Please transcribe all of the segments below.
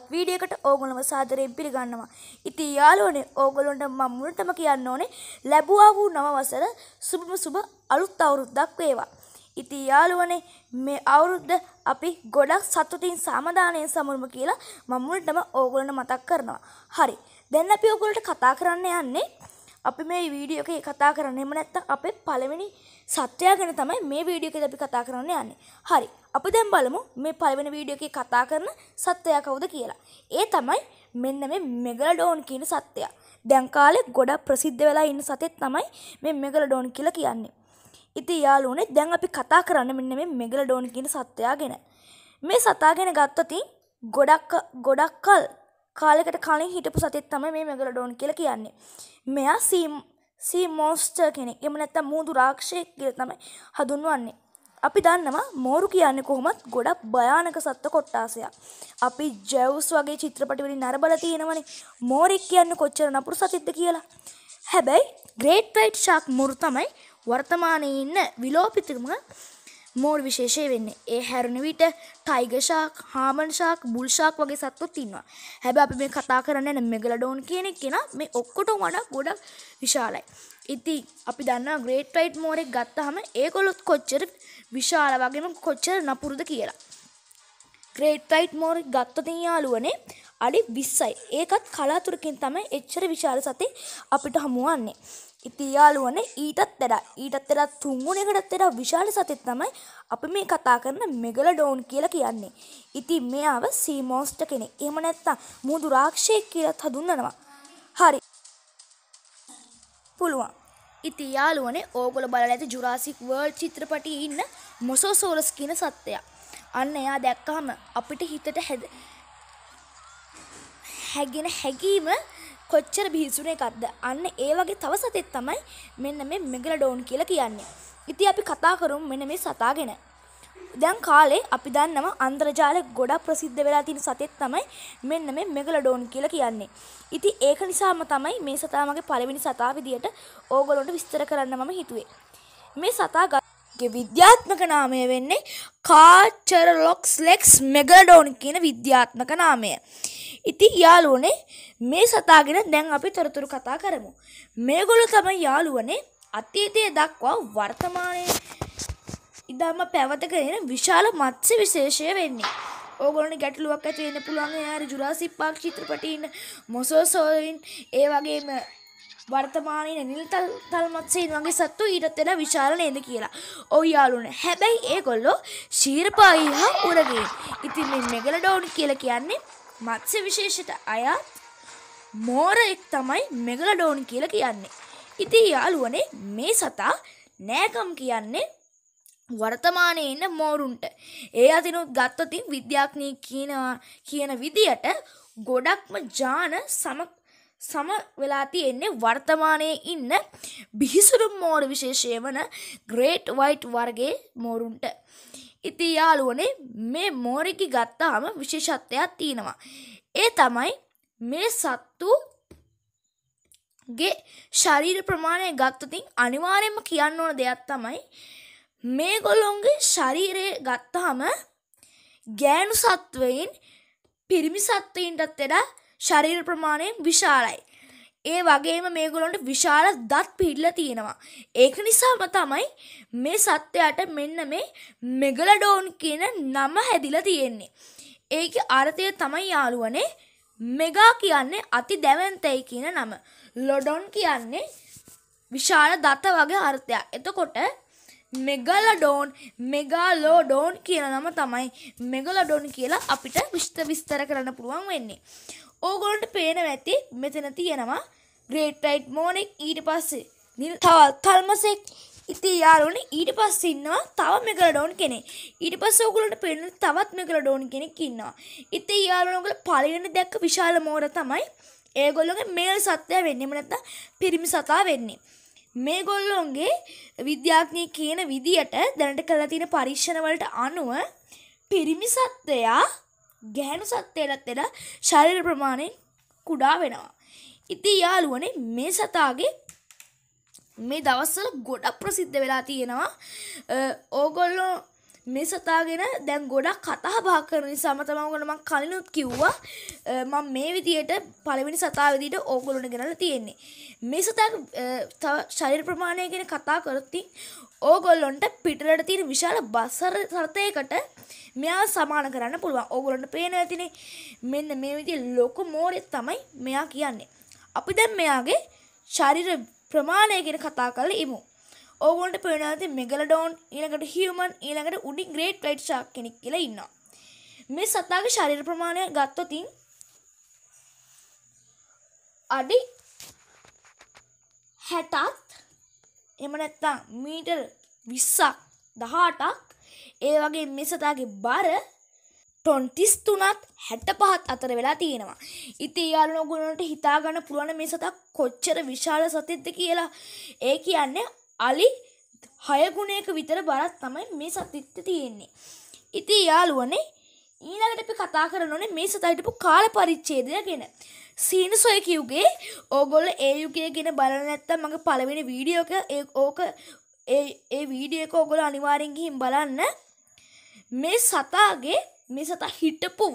තවත් වීඩියකට ඕගොලම සාදරයෙන් පිළිගන්නවා. ඉතින් යාළුවනේ ඕගොල්ලොන්ට මම මුලටම කියන්න ඕනේ ලැබුවා වූ නව වසර සුබම සුබ අලුත් අවුරුද්දක් වේවා. ඉතින් යාළුවනේ මේ අවුරුද්ද අපි ගොඩක් සතුටින් සමාදානයෙන් සමුර්ම කියලා මම මුලටම ඕගොල්ලන්ට මතක් කරනවා. හරි. දැන් අපි ඕගොල්ලන්ට කතා කරන්න යන්නේ අපි මේ වීඩියෝ එකේ කතා කරන්නේ එහෙම නැත්නම් අපේ පළවෙනි සත්‍යය ගැන තමයි මේ වීඩියෝ එකේදී අපි කතා කරන්න යන්නේ. හරි. අපි දැන් බලමු මේ පළවෙනි වීඩියෝ එකේ කතා කරන සත්‍යය කවුද කියලා. ඒ තමයි මෙන්න මේ මෙගලඩෝන් කියන සත්‍යය. දැන් කාලේ ගොඩක් ප්‍රසිද්ධ වෙලා ඉන්න සතෙක් තමයි මේ මෙගලඩෝන් කියලා කියන්නේ. ඉතින් යාළුවනේ දැන් අපි කතා කරන්න මෙන්න මේ මෙගලඩෝන් කියන සත්‍යය ගැන. මේ සතා ගැන ගත්තොතින් ගොඩක් ගොඩක් කල් කාලෙකට කලින් හිටපු සතෙක් තමයි මේ මෙගලඩෝන් කියලා කියන්නේ. මෙයා සීම් සී මෝස්ටර් කෙනෙක්. එමු නැත්තම් මූදු රාක්ෂයෙක් කියලා තමයි හඳුන්වන්නේ. අපි දන්නවා මෝරු කියන්නේ කොහොමත් ගොඩක් භයානක සත්ත්ව කොට්ටාසයක්. අපි ජෙව්ස් වගේ චිත්‍රපට වලින් නරඹලා තියෙනවනේ මෝරෙක් කියන්නේ කොච්චර නපුරු සතෙක්ද කියලා. හැබැයි ග්‍රේට් වයිට් ෂාක් මෝරු තමයි වර්තමානයේ ඉන්න විලෝපිතම මෝර් විශේෂය වෙන්නේ ඒ හැරුණ විට ටයිගශාක් හාමන්ශාක් බුල්ශාක් වගේ සත්තුත් ඉන්නවා හැබ අපි මේ කතා කරන්න න මෙගලඩෝන් කියනෙක් කෙන මේ ඔක්කොට වඩක් ගොඩක් විශාලයි ඉති අපි දන්න ග්‍රේට් වයිට් මෝරෙක් ගත්තහම ඒකොලොත් කොච්චර විශාල වගේම කොච්චර නපුරුද කියලා ග්‍රේට් වයිට් මෝර් ගත්තතින් යාලුවනේ අඩි විස්සයි ඒකත් කලාතුරකින් තමයි එච්චර විශාල සතේ අපිට හමුවන්නේ ඉතියාලුවන ඊටත් තෙර ඊටත් තෙරත් තුංගුණකටත් තෙර විශාල සතෙත් තමයි අපි මේ කතා කරන මෙගල ඩෝන් කියලා කියන්නේ. ඉතින් මෙයාව සීමෝස්ට කෙනෙක්. එහෙම නැත්තම් මුහුදු රාක්ෂයෙක් කියලා හඳුන්වනවා. හරි. පුළුවන්. ඉතින් යාළුවනේ ඕගොල්ලෝ බලලා ඇති ජුරාසික් වර්ල්ඩ් චිත්‍රපටයේ ඉන්න මොසෝසෝරස් කියන සත්ත්වයා. අන්න එයා දැක්කහම අපිට හිතට හැද හැගෙන හැගීම කොච්චර බිහිසුන එකක්ද අන්න ඒ වගේ තව සතෙත් තමයි මෙන්න මේ මෙගලඩෝන් කියලා කියන්නේ. ඉතින් අපි කතා කරමු මෙන්න මේ සතා ගැන. දැන් කාලේ අපි දන්නවා අන්තර්ජාලය ගොඩක් ප්‍රසිද්ධ වෙලා තියෙන සතෙක් තමයි මෙන්න මේ මෙගලඩෝන් කියලා කියන්නේ. ඉතින් ඒක නිසාම තමයි මේ සතා මගේ පළවෙනි සතා විදියට ඕගොල්ලොන්ට විස්තර කරන්න මම හිතුවේ. මේ සතාගේ විද්‍යාත්මක නාමය වෙන්නේ කාචරලොක්ස්ලෙක්ස් මෙගලඩෝන් කියන විද්‍යාත්මක නාමය. ඉතින් යාළුවනේ මේ සතාගෙන දැන් අපි තොරතුරු කතා කරමු. මේගොල්ලෝ තමයි යාළුවනේ අතීතයේ දක්වා වර්තමානයේ ඉඳන්ම පැවතගෙන විශාල මත්ස්‍ය විශේෂය වෙන්නේ. ඕගොල්ලන්ට ගැටලුවක් ඇති වෙන්න පුළුවන් ඒ ආර ජුරාසික් පාක් චිත්‍රපටයේ ඉන්න මොසෝසෝයින් ඒ වගේම වර්තමානයේ නිල් තල් තල් මත්ස්‍යයන් වගේ සත්තු ඊටත් වෙලා විශාල නේද කියලා. ඔව් යාළුවනේ. හැබැයි ඒගොල්ලෝ ශීර්පායි හා උරගේ. ඉතින් මේ මෙගලඩෝන් කියලා කියන්නේ මත්ස්‍ය විශේෂයට අයත් මෝරෙක් තමයි මෙගලඩෝන් කියලා කියන්නේ. ඉතින් යාළුවනේ මේ සතා නෑකම් කියන්නේ වර්තමානයේ ඉන්න මෝරුන්ට. ඒ අතිනුත් ගත්තොත් විද්‍යාඥී කියනවා කියන විදියට ගොඩක්ම ජාන සම සම වෙලා තියෙන්නේ වර්තමානයේ ඉන්න බිහිසුරු මෝර විශේෂය වන ග්‍රේට් වයිට් වර්ගයේ මෝරුන්ට. ඉති යාලුවනේ මේ මෝරිකි ගත්තාම විශේෂත්වයක් තියෙනවා. ඒ තමයි මේ සත්තු ගේ ශරීර ප්‍රමාණය ගත්තතින් අනිවාර්යෙන්ම කියන්න ඕන දෙයක් තමයි මේ ගොලොන්ගේ ශරීරය ගත්තාම ගෑනු සත්වයින් පිරිමි සත්වයින්ටත් එඩා ශරීර ප්‍රමාණයෙන් විශාලයි. ඒ වගේම මේගොලොන්ට විශාල දත් පිහිටල තියෙනවා. ඒක නිසාම තමයි මේ සත්වයට මෙන්න මේ මෙගලඩෝන් කියන නම හැදිල තියෙන්නේ. ඒක අර්ථය තමයි යාළුවනේ මෙගා කියන්නේ අති දැවන්තයි කියන නම. ලොඩොන් කියන්නේ විශාල දත වගේ අර්ථයක්. එතකොට මෙගලඩෝන් මෙගාලෝඩෝන් කියන නම තමයි මෙගලඩොන් කියලා අපිට විස්ත විස්තර කරන්න පුළුවන් වෙන්නේ. ඕගොලන්ට පේන ඇති මෙතන තියෙනවා ග්‍රේට් රයිට් මෝනෙක් ඊට පස්සේ නිල් තවත් තල්මසෙක් ඉතින් යාළුවනි ඊට පස්සේ ඉන්නවා තව මෙගලඩෝන් කෙනෙක්. ඊට පස්සේ ඕගොල්ලන්ට පේන තවත් මෙගලඩෝන් කෙනෙක් ඉන්නවා. ඉතින් යාළුවනි ඔයගොල්ලෝ පළවෙනි දැක්ක විශාල මෝර තමයි ඒගොල්ලෝගේ මේල් සත්‍යය වෙන්නේ. එහෙම නැත්නම් පිරිමි සතා වෙන්නේ. මේගොල්ලොන්ගේ විද්‍යාඥයෙක් කියන විදියට දැනට කරලා තියෙන පරීක්ෂණ වලට අනුව පිරිමි සත්වයා ගැහැණු සත්ත්වයලත් එලා ශරීර ප්‍රමාණයෙන් කුඩා වෙනවා. ඉතින් යාළුවනේ මේ සතාගේ මේ දවස්වල ගොඩක් ප්‍රසිද්ධ වෙලා තියෙනවා. ඕගොල්ලෝ මේ සතාගෙන දැන් ගොඩක් කතා බා කරන නිසාම තමයි ඔයගොල්ලෝ මම කලිනුත් කිව්වා මම මේ විදියට පළවෙනි සතා විදියට ඕගොල්ලොන්ට ගෙනල්ලා තියෙන්නේ. මේ සතා තව ශරීර ප්‍රමාණය ගැන කතා කරොත් ඕගොල්ලොන්ට පිටරට තියෙන විශාල බසර සතේකට මෙයා සමාන කරන්න පුළුවන්. ඕගොල්ලොන්ට පේන ඇතිනේ මෙන්න මේ විදිහේ ලොකු මෝරෙක් තමයි මෙයා කියන්නේ. අපි දැන් මෙයාගේ ශරීර ප්‍රමාණය ගැන කතා කරලා ඉමු. ඕගොන්ට පෙනති මෙගලඩෝන් ඊළඟට හියමන් ඊළඟට උඩි ග්‍රේට් ලයිට් ශක් කෙනෙක් කියලා ඉන්නවා මේ සතාගේ ශරීර ප්‍රමාණය ගත්තොතින් අඩි හැටත් එම නැත්තම් මීටර් විස්සක් දහටක් ඒ වගේ මේ සතාගේ බර ටොන් තිස් තුනත් හැට පහත් අතර වෙලා තියෙනවා ඉති යාලනොගුණට හිතාගන්න පුළුවන මේ සතා කොච්චර විශාල සතෙත්ද කියලා ඒ කියන්නේ අලි හයගුණයක විතර බරත් තමයි මේ සතිත්ත තියෙන්නේ. ඉති යාලුවනේ ඊළඟට අපි කතා කරනනේ මේ සතයිටපු කාල පරිච්චේදය ගෙන. සීන සොය කිව්ගේ ඕගොල්ල ඒ යුගය ගෙන බලන නැත්තම් මගේ පළවෙනි වීඩියෝක ඒ ඕක ඒ වීඩියෝ එක ඕගොල්ලෝ අනිවාර්යෙන් ගිහින් බලන්න. මේ සතාගේ මේ සතා හිටපු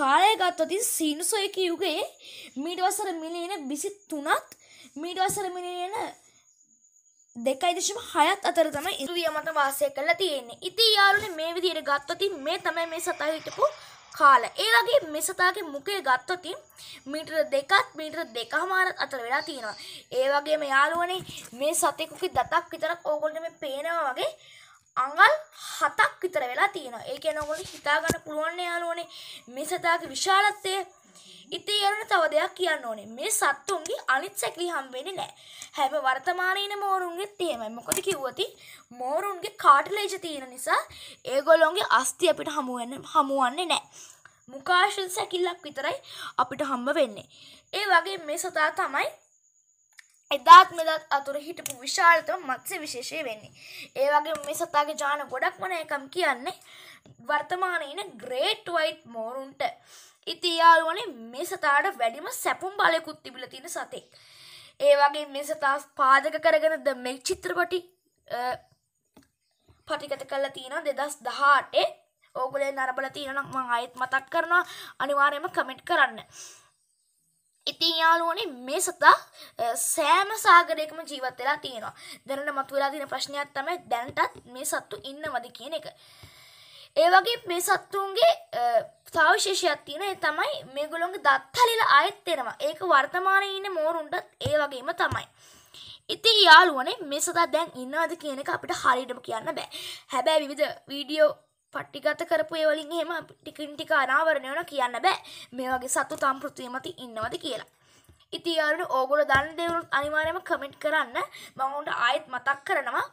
කාලය ගත්තොතින් සීන සොය කිව්ගේ මීට වසර මිලියන 23ත් මීට වසර මිලියන දෙකයි දශම හයත් අතර තමයි ඉන්දුවිය මත වාසය කරලා තියෙන්නේ. ඉතින් යාළුනේ මේ විදිහට ගත්තොතින් මේ තමයි මේ සතා හිටපු කාල. ඒ වගේ මේ සතාගේ මුඛය ගත්තොතින් මීටර දෙකත් මීටර දෙකමාරක් අතර වෙලා තියෙනවා. ඒ වගේම යාළුවනේ මේ සතෙකුගේ දතක් විතරක් ඕගොල්ලෝ මේ පේනවා වගේ අඟල් හතක් විතර වෙලා තියෙනවා. ඒ කියන්නේ ඕගොල්ලෝ හිතා ගන්න පුළුවන් නේ යාළුවනේ මේ සතාගේ විශාලත්වය ඉතින් යන තව දෙයක් කියන්න ඕනේ. මේ සත්තුන්ගේ අනිත් සැකිලි හම් වෙන්නේ නැහැ. හැම වර්තමානයේන මෝරුන්ගෙත් එහෙමයි. මොකද කිව්වොති මෝරුන්ගේ කාටලේජ් තියෙන නිසා ඒගොල්ලොන්ගේ අස්ථි අපිට හමු හමුවන්නේ නැහැ. මුකාශල් සැකිල්ලක් විතරයි අපිට හම්බ වෙන්නේ. ඒ වගේ මේ සතා තමයි එදාත් මෙදත් අතුර හිටපු විශාලතම මත්ස්‍ය විශේෂය වෙන්නේ. ඒ වගේ මේ සතාගේ ජාන ගොඩක්ම නෑකම් කියන්නේ වර්තමානයේ ඉන ග්‍රේට් වයිට් මෝරුන්ට ඉතින් යාළුවනේ මේ සතාට වැඩිම සැපුම් බලයකුත් තිබිලා තියෙන සතෙක්. ඒ වගේ මේ සතා පාදක කරගෙන ද මේ චිත්‍රපටි පටිගත කළා තියෙනවා 2018 ඕගොල්ලෝ නරඹලා තියෙනවා නම් මම ආයෙත් මතක් කරනවා අනිවාර්යයෙන්ම කමෙන්ට් කරන්න. ඉතින් යාළුවනේ මේ සතා සෑම සාගරයකම ජීවත් වෙලා තියෙනවා. දැනට මතුවලා තියෙන ප්‍රශ්නයක් තමයි දැනටත් මේ සත්තු ඉන්නවද කියන එක. ඒ වගේ මේ සත්තුන්ගේ තව විශේෂයක් තියෙන ඒ තමයි මේගොල්ලොන්ගේ දත් හැලිලා ආයෙත් එනවා. ඒක වර්තමානයේ ඉන්න මෝරුන්ටත් ඒ වගේම තමයි. ඉතින් යාළුවනේ මේ සදා දැන් ඉන්නවද කියන එක අපිට හරියටම කියන්න බෑ. හැබැයි විවිධ වීඩියෝ පට්ටිගත කරපු ඒවලින් එහෙම ටිකින් ටික අනාවරණය වෙන කියන්න බෑ. මේ වගේ සතු තම්පෘතිය මත ඉන්නවද කියලා. ඉතින් යාළුවනේ ඕගොල්ලෝ දන්න දේවල් අනිවාර්යයෙන්ම කමෙන්ට් කරන්න. මම උන්ට ආයෙත් මතක් කරනවා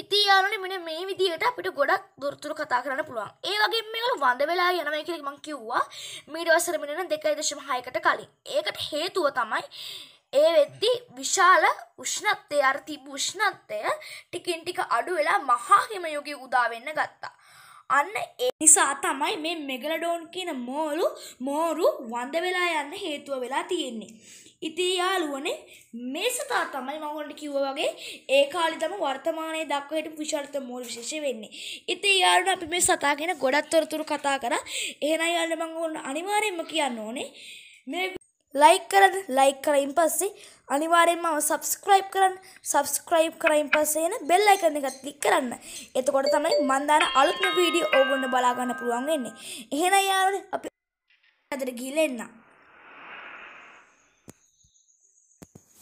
ඉති යාලනේ මෙන්න මේ විදිහට අපිට ගොඩක් දොරතුරු කතා කරන්න පුළුවන්. ඒ වගේම මේගොල්ලෝ වඳ වෙලා යනවා කියලා මම කිව්වා. මේ දවස්වල මෙන්න 2.6කට කලින්. ඒකට හේතුව තමයි ඒ වෙද්දි විශාල උෂ්ණත්වය අර තිබු උෂ්ණත්වය ටිකින් ටික අඩු වෙලා මහා හිමයුගය උදා වෙන්න ගත්තා. අන්න ඒ නිසා තමයි මේ මෙගලඩෝන් කියන මෝලු මෝරු වඳ වෙලා යන්න හේතුව වෙලා තියෙන්නේ. ඉතින් යාළුවනේ මේ සතා තමයි මම ඔයාලට කිව්වා වගේ ඒ කාලේ තම වර්තමානයේ දක්වා හිටපු විශාලතම මූල විශේෂය වෙන්නේ. ඉතින් යාළුවනේ අපි මේ සතා ගැන ගොඩක් තොරතුරු කතා කරා. එහෙනම් යාළුවනේ මම ඔයාලට අනිවාර්යයෙන්ම කියන්න ඕනේ මේ ලයික් කරන්න ලයික් කරයින් පස්සේ අනිවාර්යෙන්ම සබස්ක්‍රයිබ් කරන්න සබස්ක්‍රයිබ් කරයින් පස්සේ එන බෙල් අයිකන් එකත් ක්ලික් කරන්න. එතකොට තමයි මන් දාන අලුත්ම වීඩියෝ ඕගොල්ලෝ බලා ගන්න පුළුවන් වෙන්නේ. එහෙනම් යාළුවනේ අපි අදට ගිහින් එන්නම්.